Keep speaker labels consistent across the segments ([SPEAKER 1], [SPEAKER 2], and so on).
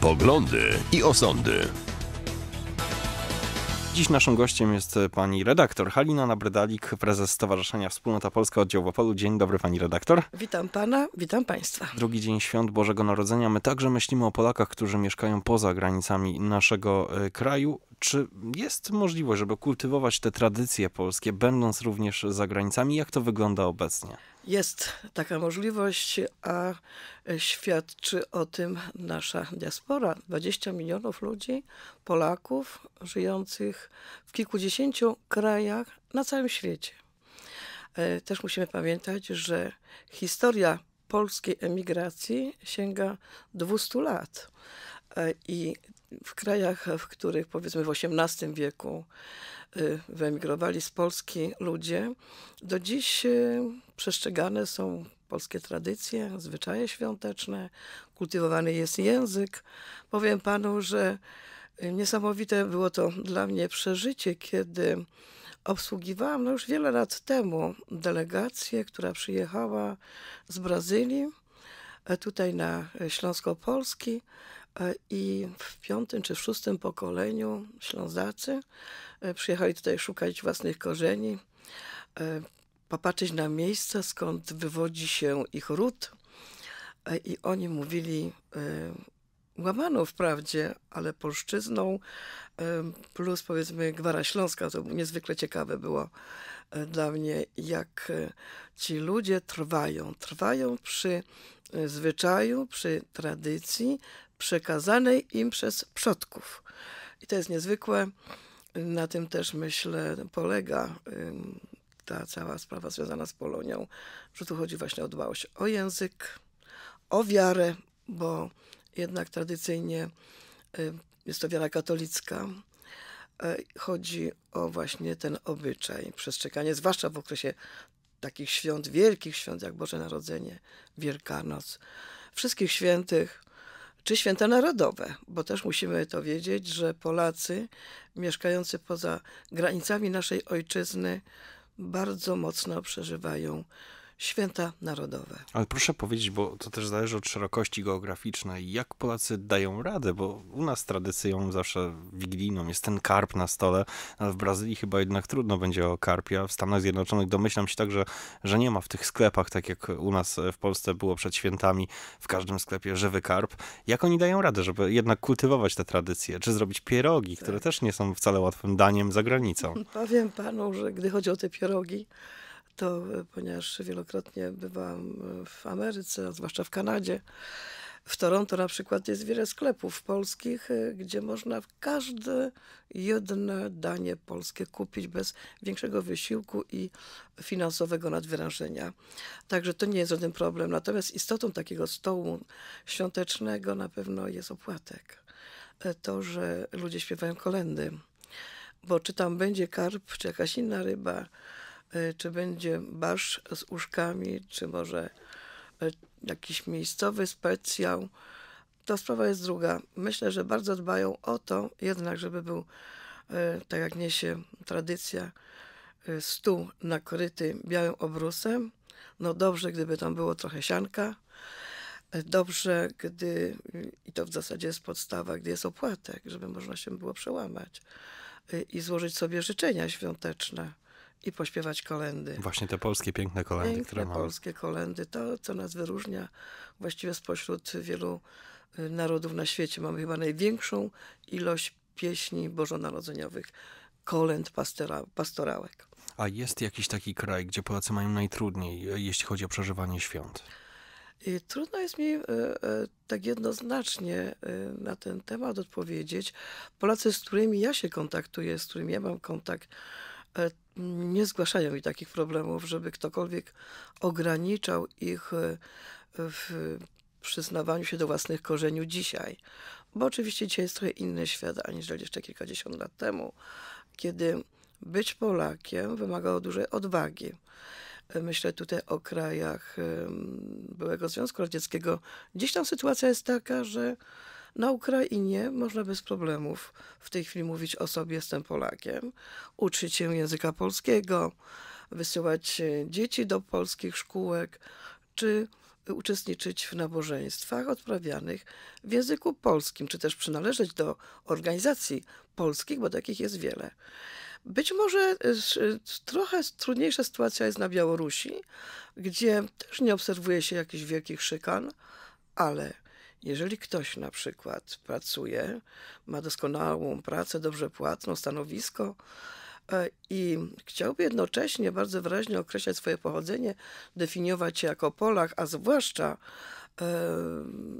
[SPEAKER 1] Poglądy i osądy. Dziś naszym gościem jest e, pani redaktor Halina Nabredalik, prezes Stowarzyszenia Wspólnota Polska Oddział w Opolu. Dzień dobry pani redaktor.
[SPEAKER 2] Witam pana, witam państwa.
[SPEAKER 1] Drugi dzień świąt Bożego Narodzenia. My także myślimy o Polakach, którzy mieszkają poza granicami naszego e, kraju. Czy jest możliwość, żeby kultywować te tradycje polskie, będąc również za granicami? Jak to wygląda obecnie?
[SPEAKER 2] Jest taka możliwość, a e, świadczy o tym nasza diaspora. 20 milionów ludzi, Polaków żyjących w kilkudziesięciu krajach na całym świecie. E, też musimy pamiętać, że historia polskiej emigracji sięga 200 lat. E, I w krajach, w których powiedzmy w XVIII wieku y, wyemigrowali z Polski ludzie, do dziś y, przestrzegane są polskie tradycje, zwyczaje świąteczne, kultywowany jest język. Powiem panu, że y, niesamowite było to dla mnie przeżycie, kiedy obsługiwałam no już wiele lat temu delegację, która przyjechała z Brazylii e, tutaj na Śląsko-Polski E, I w piątym czy w szóstym pokoleniu Ślązacy e, przyjechali tutaj szukać własnych korzeni, e, popatrzeć na miejsca, skąd wywodzi się ich ród. I oni mówili łamaną wprawdzie, ale polszczyzną, plus powiedzmy Gwara Śląska. To niezwykle ciekawe było dla mnie, jak ci ludzie trwają. Trwają przy zwyczaju, przy tradycji, przekazanej im przez przodków. I to jest niezwykłe. Na tym też myślę polega ta cała sprawa związana z Polonią, że tu chodzi właśnie o dbałość o język, o wiarę, bo jednak tradycyjnie jest to wiara katolicka. E, chodzi o właśnie ten obyczaj, przestrzeganie, zwłaszcza w okresie takich świąt, wielkich świąt jak Boże Narodzenie, Wielkanoc, wszystkich świętych, czy święta narodowe, bo też musimy to wiedzieć, że Polacy mieszkający poza granicami naszej ojczyzny bardzo mocno przeżywają święta narodowe.
[SPEAKER 1] Ale proszę powiedzieć, bo to też zależy od szerokości geograficznej, jak Polacy dają radę, bo u nas tradycją zawsze wigilijną jest ten karp na stole, ale w Brazylii chyba jednak trudno będzie o karpia. W Stanach Zjednoczonych domyślam się także, że nie ma w tych sklepach, tak jak u nas w Polsce było przed świętami, w każdym sklepie żywy karp. Jak oni dają radę, żeby jednak kultywować te tradycje, czy zrobić pierogi, tak. które też nie są wcale łatwym daniem za granicą?
[SPEAKER 2] Powiem panu, że gdy chodzi o te pierogi, to ponieważ wielokrotnie bywałam e, w Ameryce, a zwłaszcza w Kanadzie, w Toronto na przykład jest wiele sklepów polskich, e, gdzie można każde jedno danie polskie kupić bez większego wysiłku i finansowego nadwyrężenia. Także to nie jest żaden problem. Natomiast istotą takiego stołu świątecznego na pewno jest opłatek. E, to, że ludzie śpiewają kolendy. Bo czy tam będzie karp, czy jakaś inna ryba, Y, czy będzie barsz z uszkami, czy może y, jakiś miejscowy specjał. To sprawa jest druga. Myślę, że bardzo dbają o to jednak, żeby był, y, tak jak niesie tradycja, stół nakryty białym obrusem. No dobrze, gdyby tam było trochę sianka. Dobrze, gdy, i to w zasadzie jest podstawa, gdy jest opłatek, żeby można się było przełamać i złożyć sobie życzenia świąteczne i pośpiewać kolendy.
[SPEAKER 1] Właśnie te polskie piękne kolendy, piękne które mamy. polskie
[SPEAKER 2] kolendy, to co nas wyróżnia właściwie spośród wielu y, narodów na świecie. Mamy chyba największą ilość pieśni bożonarodzeniowych, kolęd, pastora, pastorałek.
[SPEAKER 1] A jest jakiś taki kraj, gdzie Polacy mają najtrudniej, e, jeśli chodzi o przeżywanie świąt?
[SPEAKER 2] I trudno jest mi e, e, tak jednoznacznie na ten temat odpowiedzieć. Polacy, z którymi ja się kontaktuję, z którymi ja mam kontakt, E, nie zgłaszają mi takich problemów, żeby ktokolwiek ograniczał ich e, w przyznawaniu się do własnych korzeni dzisiaj. Bo oczywiście dzisiaj jest trochę inny świat aniżeli jeszcze kilkadziesiąt lat temu, kiedy być Polakiem wymagało dużej odwagi. E, myślę tutaj o krajach byłego Związku Radzieckiego. Dziś tam sytuacja jest taka, że na Ukrainie można bez problemów w tej chwili mówić o sobie jestem Polakiem, uczyć się języka polskiego, wysyłać e, dzieci do polskich szkółek, czy uczestniczyć w nabożeństwach odprawianych w języku polskim, czy też przynależeć do organizacji polskich, bo takich jest wiele. Być może e, e, trochę trudniejsza sytuacja jest na Białorusi, gdzie też nie obserwuje się jakichś wielkich szykan, ale jeżeli ktoś na przykład pracuje, ma doskonałą pracę, dobrze płatną stanowisko e, i chciałby jednocześnie bardzo wyraźnie określać swoje pochodzenie, definiować się jako Polak, a zwłaszcza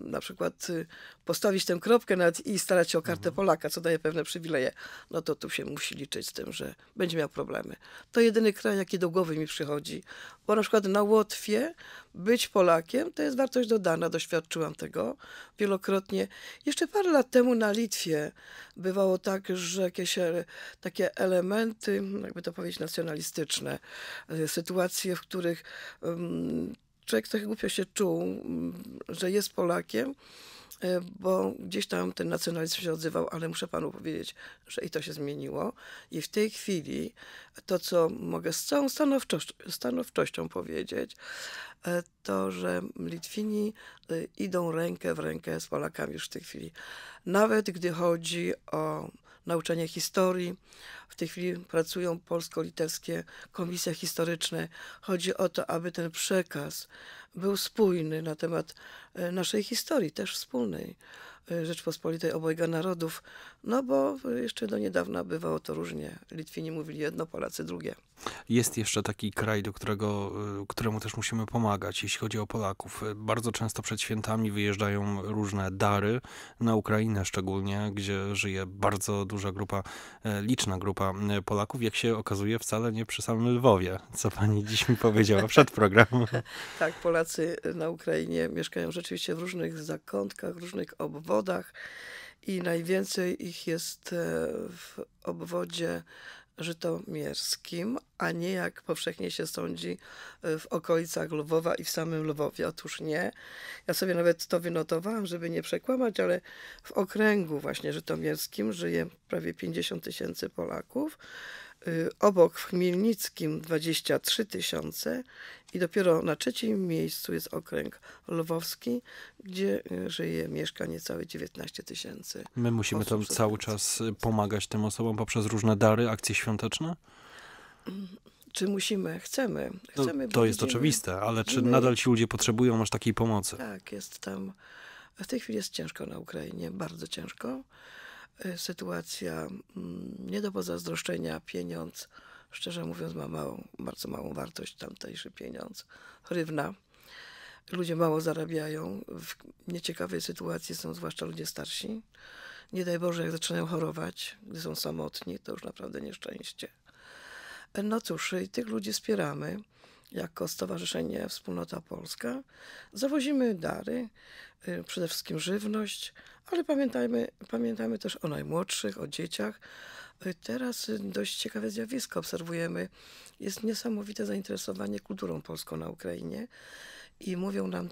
[SPEAKER 2] na przykład y, postawić tę kropkę nad i starać się o kartę mhm. Polaka, co daje pewne przywileje, no to tu się musi liczyć z tym, że będzie miał problemy. To jedyny kraj, jaki do głowy mi przychodzi, bo na przykład na Łotwie być Polakiem to jest wartość dodana, doświadczyłam tego wielokrotnie. Jeszcze parę lat temu na Litwie bywało tak, że jakieś e, takie elementy, jakby to powiedzieć, nacjonalistyczne, e, sytuacje, w których um, człowiek trochę głupio się czuł, że jest Polakiem, e, bo gdzieś tam ten nacjonalizm się odzywał, ale muszę panu powiedzieć, że i to się zmieniło. I w tej chwili to, co mogę z całą stanowczością powiedzieć, e, to, że Litwini e, idą rękę w rękę z Polakami już w tej chwili. Nawet gdy chodzi o nauczanie historii. W tej chwili pracują polsko-litewskie komisje historyczne. Chodzi o to, aby ten przekaz był spójny na temat e, naszej historii, też wspólnej, Y, Rzeczpospolitej Obojga Narodów, no bo jeszcze do niedawna bywało to różnie. Litwini mówili jedno, Polacy drugie.
[SPEAKER 1] Jest jeszcze taki kraj, do którego, y, któremu też musimy pomagać, jeśli chodzi o Polaków. Y, bardzo często przed świętami wyjeżdżają różne dary na Ukrainę szczególnie, gdzie żyje bardzo duża grupa, liczna grupa Polaków, jak się okazuje wcale nie przy samym Lwowie, co pani dziś mi powiedziała przed programem.
[SPEAKER 2] tak, Polacy na Ukrainie mieszkają rzeczywiście w różnych zakątkach, różnych obwodach, obwodach i najwięcej ich jest e, w obwodzie żytomierskim, a nie jak powszechnie się sądzi e, w okolicach Lwowa i w samym Lwowie. Otóż nie. Ja sobie nawet to wynotowałam, żeby nie przekłamać, ale w okręgu właśnie żytomierskim żyje prawie 50 tysięcy Polaków. Y, obok w Chmielnickim 23 tysiące i dopiero na trzecim miejscu jest okręg lwowski, gdzie y, żyje, mieszka niecałe 19 tysięcy.
[SPEAKER 1] My musimy tam cały czas pomagać tym osobom poprzez różne dary, akcje świąteczne?
[SPEAKER 2] Czy musimy? Chcemy. No, Chcemy no, to jest widzimy. oczywiste, ale czy nadal
[SPEAKER 1] ci ludzie potrzebują aż takiej pomocy?
[SPEAKER 2] Tak, jest tam. W tej chwili jest ciężko na Ukrainie, bardzo ciężko. Y, sytuacja mm, nie do pozazdroszczenia, pieniądz, szczerze mówiąc, ma małą, bardzo małą wartość tamtejszy pieniądz, hrywna. Ludzie mało zarabiają, w nieciekawej sytuacji są zwłaszcza ludzie starsi. Nie daj Boże, jak zaczynają chorować, gdy są samotni, to już naprawdę nieszczęście. No cóż, tych ludzi wspieramy jako Stowarzyszenie Wspólnota Polska. Zawozimy dary, y, przede wszystkim żywność, ale pamiętajmy, pamiętajmy też o najmłodszych, o dzieciach. Y, teraz y, dość ciekawe zjawisko obserwujemy. Jest niesamowite zainteresowanie kulturą polską na Ukrainie i mówią nam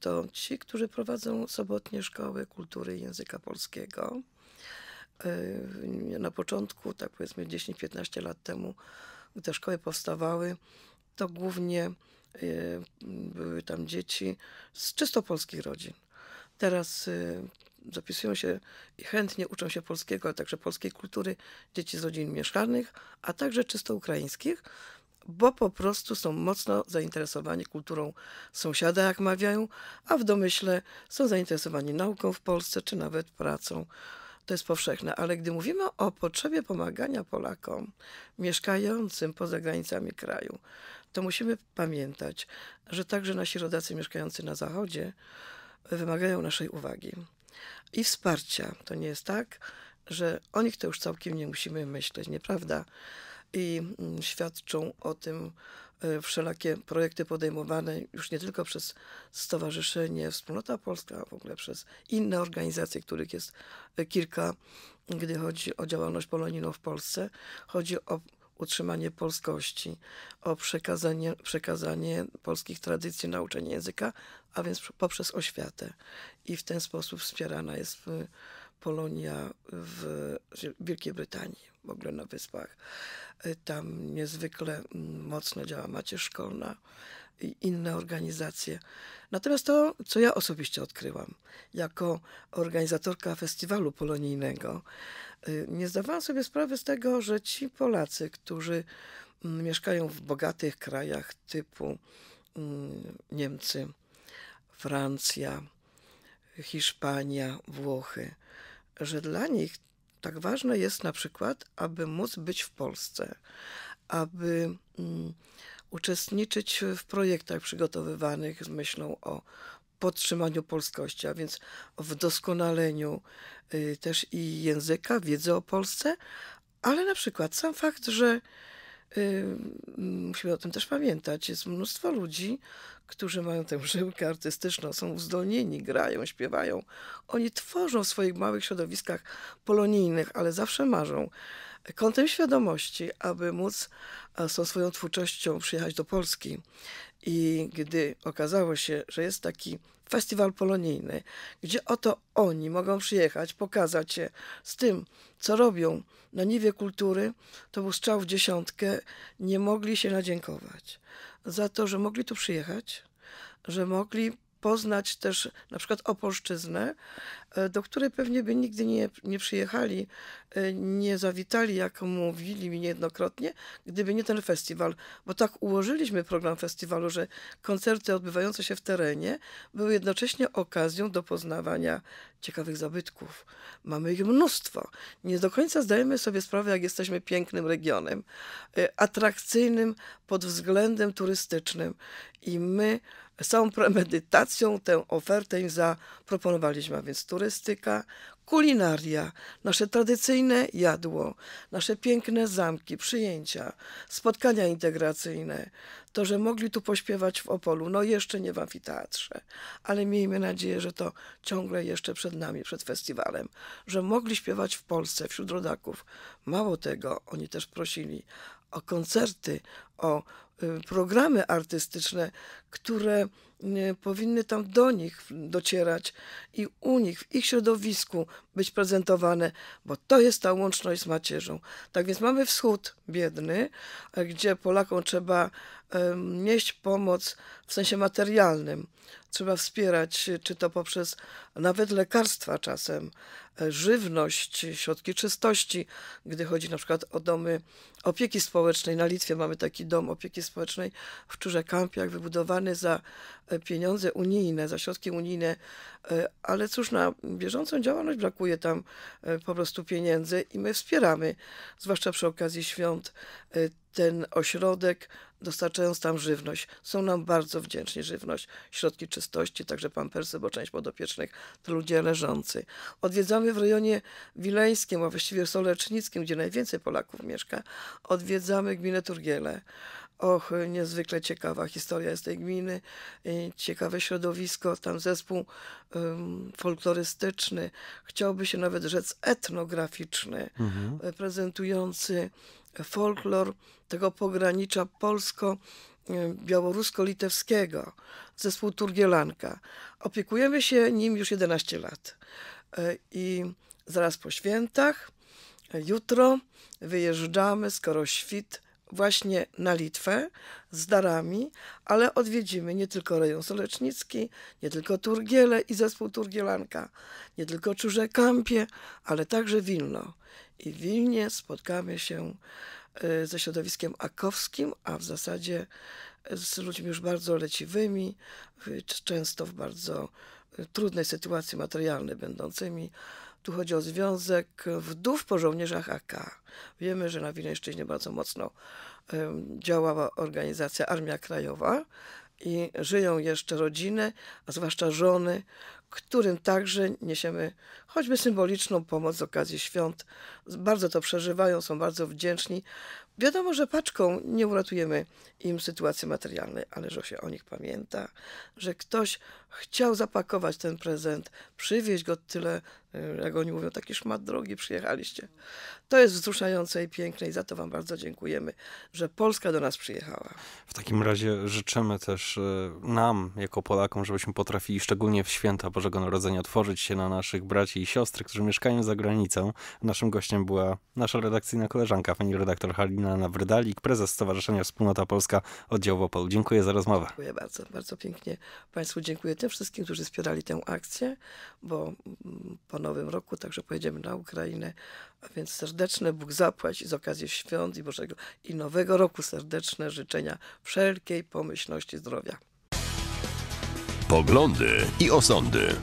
[SPEAKER 2] to ci, którzy prowadzą sobotnie szkoły kultury i języka polskiego. Na początku, tak powiedzmy 10-15 lat temu, gdy szkoły powstawały, to głównie y, były tam dzieci z czysto polskich rodzin. Teraz y, zapisują się i chętnie uczą się polskiego, a także polskiej kultury dzieci z rodzin mieszkalnych, a także czysto ukraińskich, bo po prostu są mocno zainteresowani kulturą sąsiada, jak mawiają, a w domyśle są zainteresowani nauką w Polsce, czy nawet pracą to jest powszechne, ale gdy mówimy o potrzebie pomagania Polakom mieszkającym poza granicami kraju, to musimy pamiętać, że także nasi rodacy mieszkający na Zachodzie wymagają naszej uwagi i wsparcia. To nie jest tak, że o nich to już całkiem nie musimy myśleć, nieprawda? I mm, świadczą o tym E, wszelakie projekty podejmowane już nie tylko przez Stowarzyszenie Wspólnota Polska, a w ogóle przez inne organizacje, których jest e, kilka, gdy chodzi o działalność polonijną w Polsce. Chodzi o utrzymanie polskości, o przekazanie, przekazanie polskich tradycji, nauczenie języka, a więc poprzez oświatę. I w ten sposób wspierana jest e, Polonia w Wielkiej Brytanii, w ogóle na wyspach. Y, tam niezwykle mm, mocno działa Macierz Szkolna i inne organizacje. Natomiast to, co ja osobiście odkryłam jako organizatorka festiwalu polonijnego, y, nie zdawałam sobie sprawy z tego, że ci Polacy, którzy mm, mieszkają w bogatych krajach typu mm, Niemcy, Francja, Hiszpania, Włochy, że dla nich tak ważne jest na przykład, aby móc być w Polsce, aby mm, uczestniczyć w projektach przygotowywanych z myślą o podtrzymaniu polskości, a więc w doskonaleniu y, też i języka, wiedzy o Polsce, ale na przykład sam fakt, że Y, mm, musimy o tym też pamiętać. Jest mnóstwo ludzi, którzy mają tę żyłkę artystyczną, są uzdolnieni, grają, śpiewają. Oni tworzą w swoich małych środowiskach polonijnych, ale zawsze marzą kątem świadomości, aby móc e, z tą swoją twórczością przyjechać do Polski. I gdy okazało się, że jest taki festiwal polonijny, gdzie oto oni mogą przyjechać, pokazać się z tym, co robią na niwie kultury, to był strzał w dziesiątkę. Nie mogli się nadziękować za to, że mogli tu przyjechać, że mogli poznać też na przykład Opolszczyznę, E, do której pewnie by nigdy nie, nie przyjechali, e, nie zawitali, jak mówili mi niejednokrotnie, gdyby nie ten festiwal. Bo tak ułożyliśmy program festiwalu, że koncerty odbywające się w terenie były jednocześnie okazją do poznawania ciekawych zabytków. Mamy ich mnóstwo. Nie do końca zdajemy sobie sprawę, jak jesteśmy pięknym regionem, e, atrakcyjnym pod względem turystycznym. I my z całą premedytacją tę ofertę im zaproponowaliśmy, a więc turystyka, kulinaria, nasze tradycyjne jadło, nasze piękne zamki, przyjęcia, spotkania integracyjne, to, że mogli tu pośpiewać w Opolu, no jeszcze nie w amfiteatrze, ale miejmy nadzieję, że to ciągle jeszcze przed nami, przed festiwalem, że mogli śpiewać w Polsce wśród rodaków. Mało tego, oni też prosili o koncerty, o Y, programy artystyczne, które Y, powinny tam do nich docierać i u nich, w ich środowisku być prezentowane, bo to jest ta łączność z macierzą. Tak więc mamy wschód biedny, e, gdzie Polakom trzeba nieść pomoc w sensie materialnym. Trzeba wspierać, y, czy to poprzez nawet lekarstwa czasem, e, żywność, środki czystości, gdy chodzi na przykład o domy opieki społecznej. Na Litwie mamy taki dom opieki społecznej w Czurze Kampiach, wybudowany za E, pieniądze unijne, za środki unijne, e, ale cóż, na bieżącą działalność brakuje tam e, po prostu pieniędzy i my wspieramy, zwłaszcza przy okazji świąt, ten ośrodek, dostarczając tam żywność. Są nam bardzo wdzięczni żywność, środki czystości, także pampersy, bo część podopiecznych to ludzie leżący. Odwiedzamy w rejonie wileńskim, a właściwie solecznickim, gdzie najwięcej Polaków mieszka, odwiedzamy gminę Turgiele, Och, niezwykle ciekawa historia jest tej gminy, y, ciekawe środowisko, tam zespół um, folklorystyczny, chciałby się nawet rzec etnograficzny, mhm. Y, prezentujący folklor tego pogranicza polsko y, białorusko-litewskiego, zespół Turgielanka. Opiekujemy się nim już 11 lat. I zaraz po świętach, jutro, wyjeżdżamy, skoro świt, właśnie na Litwę z darami, ale odwiedzimy nie tylko rejon Solecznicki, nie tylko Turgiele i zespół Turgielanka, nie tylko Czurze Kampie, ale także Wilno. I w Wilnie spotkamy się e, ze środowiskiem akowskim, a w zasadzie e, z ludźmi już bardzo leciwymi, często w bardzo e, trudnej sytuacji materialnej będącymi, tu chodzi o związek wdów po żołnierzach AK. Wiemy, że na Wileńszczyźnie bardzo mocno działała organizacja Armia Krajowa i żyją jeszcze rodziny, a zwłaszcza żony, którym także niesiemy choćby symboliczną pomoc z okazji świąt. Bardzo to przeżywają, są bardzo wdzięczni. Wiadomo, że paczką nie uratujemy im sytuacji materialnej, ale że się o nich pamięta, że ktoś chciał zapakować ten prezent, przywieźć go tyle, y, jak oni mówią, taki szmat drogi przyjechaliście. To jest wzruszające i piękne i za to wam bardzo dziękujemy, że Polska do nas przyjechała.
[SPEAKER 1] W takim razie życzymy też y, nam, jako Polakom, żebyśmy potrafili szczególnie w święta Bożego Narodzenia otworzyć się na naszych braci i siostry, którzy mieszkają za granicą. Naszym gościem była nasza redakcyjna koleżanka, pani redaktor Halina Nawrydalik, prezes Stowarzyszenia Wspólnota Polska Oddział Wopol. Dziękuję za rozmowę.
[SPEAKER 2] Dziękuję bardzo, bardzo pięknie. Państwu dziękuję tym wszystkim, którzy wspierali tę akcję, bo mm, po nowym roku także pojedziemy na Ukrainę, a więc serdeczne Bóg zapłać z okazji świąt i Bożego i Nowego Roku serdeczne życzenia wszelkiej pomyślności zdrowia. Poglądy i osądy.